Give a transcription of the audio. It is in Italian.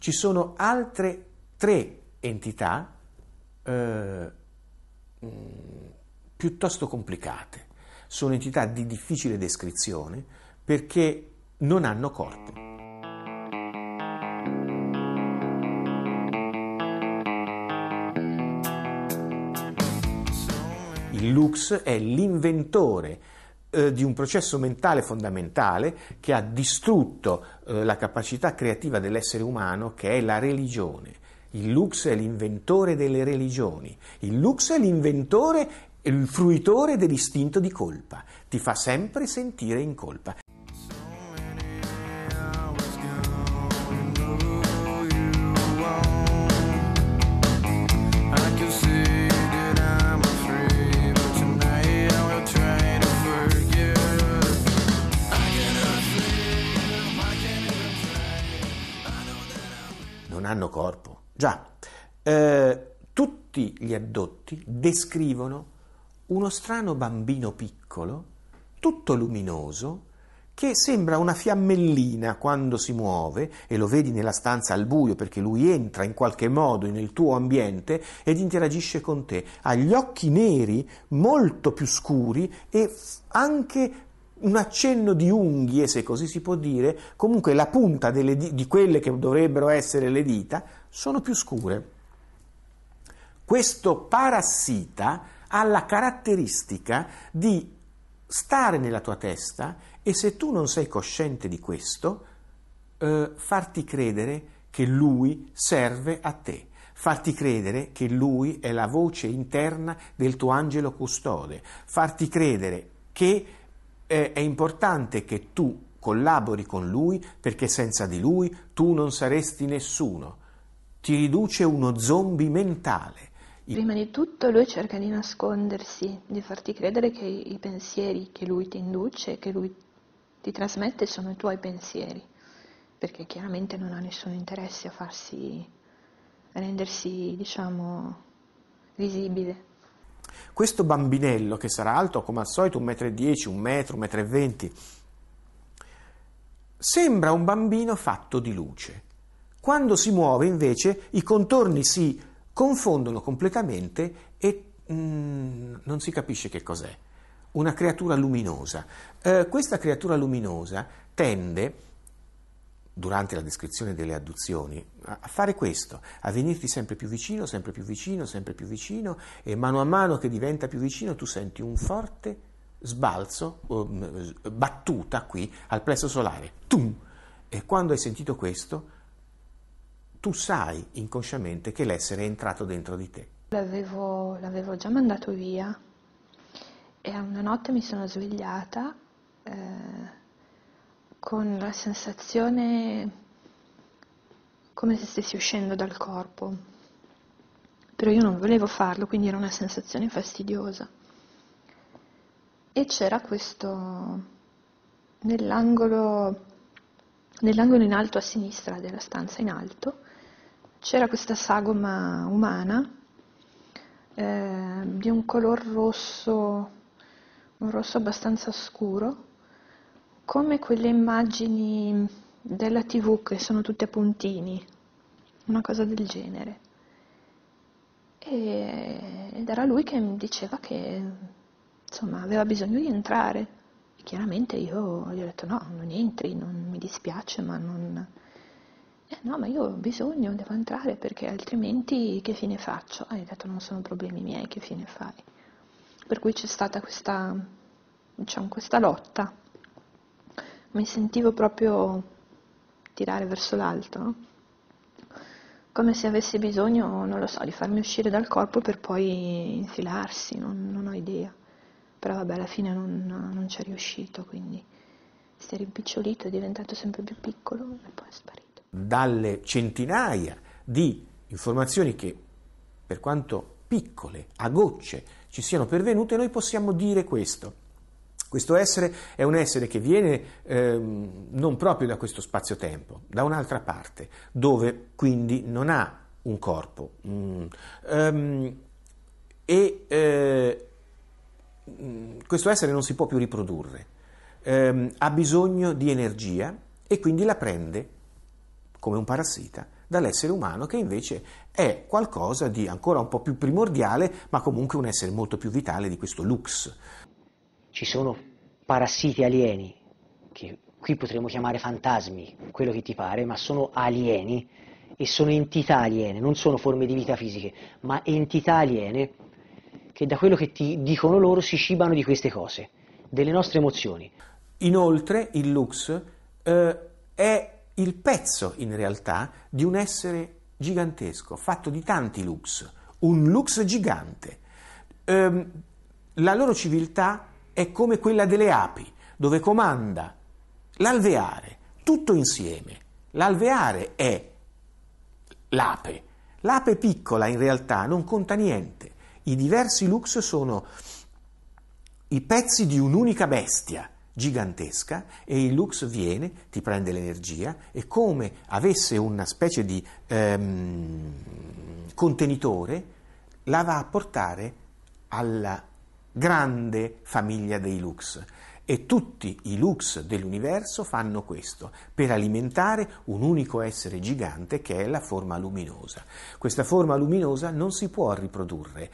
ci sono altre tre entità eh, mm, piuttosto complicate. Sono entità di difficile descrizione perché non hanno corpo. Il Lux è l'inventore eh, di un processo mentale fondamentale che ha distrutto eh, la capacità creativa dell'essere umano, che è la religione. Il Lux è l'inventore delle religioni, il Lux è l'inventore il fruitore dell'istinto di colpa, ti fa sempre sentire in colpa. non hanno corpo. Già, eh, tutti gli addotti descrivono uno strano bambino piccolo, tutto luminoso, che sembra una fiammellina quando si muove e lo vedi nella stanza al buio perché lui entra in qualche modo nel tuo ambiente ed interagisce con te. Ha gli occhi neri molto più scuri e anche un accenno di unghie, se così si può dire, comunque la punta delle, di quelle che dovrebbero essere le dita sono più scure. Questo parassita ha la caratteristica di stare nella tua testa e se tu non sei cosciente di questo, eh, farti credere che lui serve a te farti credere che lui è la voce interna del tuo angelo custode, farti credere che eh, è importante che tu collabori con lui perché senza di lui tu non saresti nessuno. Ti riduce uno zombie mentale. Prima di tutto lui cerca di nascondersi, di farti credere che i pensieri che lui ti induce, che lui ti trasmette sono i tuoi pensieri, perché chiaramente non ha nessun interesse a farsi, a rendersi, diciamo, visibile. Questo bambinello, che sarà alto come al solito 1,10 m, 1,20 m, 1,20 m, sembra un bambino fatto di luce. Quando si muove invece i contorni si confondono completamente e mm, non si capisce che cos'è. Una creatura luminosa. Eh, questa creatura luminosa tende durante la descrizione delle adduzioni, a fare questo, a venirti sempre più vicino, sempre più vicino, sempre più vicino e mano a mano che diventa più vicino tu senti un forte sbalzo, um, battuta qui al plesso solare. Tum! E quando hai sentito questo, tu sai inconsciamente che l'essere è entrato dentro di te. L'avevo, l'avevo già mandato via e una notte mi sono svegliata eh, con la sensazione come se stessi uscendo dal corpo, però io non volevo farlo, quindi era una sensazione fastidiosa. E c'era questo nell'angolo, nell'angolo in alto a sinistra della stanza in alto, c'era questa sagoma umana eh, di un color rosso, un rosso abbastanza scuro come quelle immagini della tv che sono tutte a puntini, una cosa del genere. E, ed era lui che mi diceva che insomma aveva bisogno di entrare. E chiaramente io gli ho detto no, non entri, non mi dispiace, ma non... Eh, no, ma io ho bisogno, devo entrare perché altrimenti che fine faccio? Hai detto non sono problemi miei, che fine fai? Per cui c'è stata questa, diciamo, questa lotta mi sentivo proprio tirare verso l'alto, come se avessi bisogno, non lo so, di farmi uscire dal corpo per poi infilarsi, non, non ho idea. Però vabbè, alla fine non, non ci è riuscito, quindi si è rimpicciolito, è diventato sempre più piccolo e poi è sparito. Dalle centinaia di informazioni che, per quanto piccole, a gocce, ci siano pervenute, noi possiamo dire questo. Questo essere è un essere che viene ehm, non proprio da questo spazio-tempo, da un'altra parte, dove quindi non ha un corpo. Mm. Um, e eh, mm, questo essere non si può più riprodurre, um, ha bisogno di energia e quindi la prende come un parassita dall'essere umano che invece è qualcosa di ancora un po' più primordiale, ma comunque un essere molto più vitale di questo lux ci sono parassiti alieni, che qui potremmo chiamare fantasmi, quello che ti pare, ma sono alieni e sono entità aliene, non sono forme di vita fisiche, ma entità aliene che da quello che ti dicono loro si cibano di queste cose, delle nostre emozioni. Inoltre il lux eh, è il pezzo in realtà di un essere gigantesco, fatto di tanti lux, un lux gigante. Eh, la loro civiltà è come quella delle api, dove comanda l'alveare, tutto insieme. L'alveare è l'ape. L'ape piccola in realtà non conta niente. I diversi lux sono i pezzi di un'unica bestia gigantesca e il lux viene, ti prende l'energia e come avesse una specie di ehm, contenitore la va a portare alla grande famiglia dei lux. E tutti i lux dell'universo fanno questo, per alimentare un unico essere gigante che è la forma luminosa. Questa forma luminosa non si può riprodurre.